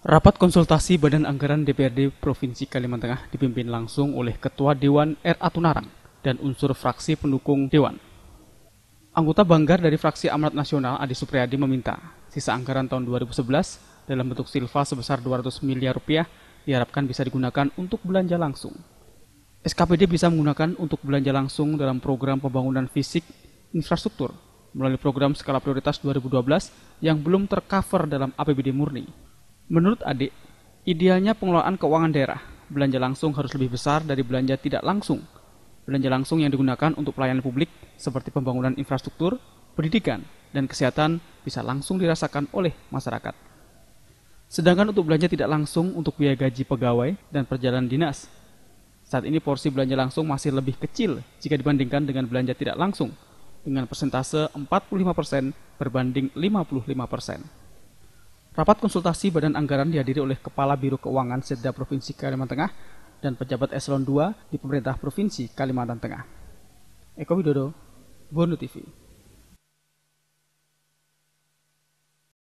Rapat konsultasi Badan Anggaran DPRD Provinsi Kalimantan Tengah dipimpin langsung oleh Ketua Dewan R. Atunarang dan unsur fraksi pendukung Dewan. Anggota Banggar dari fraksi Amanat Nasional Adi Supriyadi meminta sisa anggaran tahun 2011 dalam bentuk silva sebesar 200 miliar rupiah diharapkan bisa digunakan untuk belanja langsung. SKPD bisa menggunakan untuk belanja langsung dalam program pembangunan fisik infrastruktur melalui program skala prioritas 2012 yang belum tercover dalam APBD murni Menurut Adik, idealnya pengelolaan keuangan daerah, belanja langsung harus lebih besar dari belanja tidak langsung. Belanja langsung yang digunakan untuk pelayanan publik seperti pembangunan infrastruktur, pendidikan, dan kesehatan bisa langsung dirasakan oleh masyarakat. Sedangkan untuk belanja tidak langsung untuk biaya gaji pegawai dan perjalanan dinas. Saat ini porsi belanja langsung masih lebih kecil jika dibandingkan dengan belanja tidak langsung, dengan persentase 45% berbanding 55%. Rapat konsultasi Badan Anggaran dihadiri oleh Kepala Biro Keuangan Setda Provinsi Kalimantan Tengah dan pejabat eselon 2 di pemerintah Provinsi Kalimantan Tengah. Eko Widodo, Bono TV.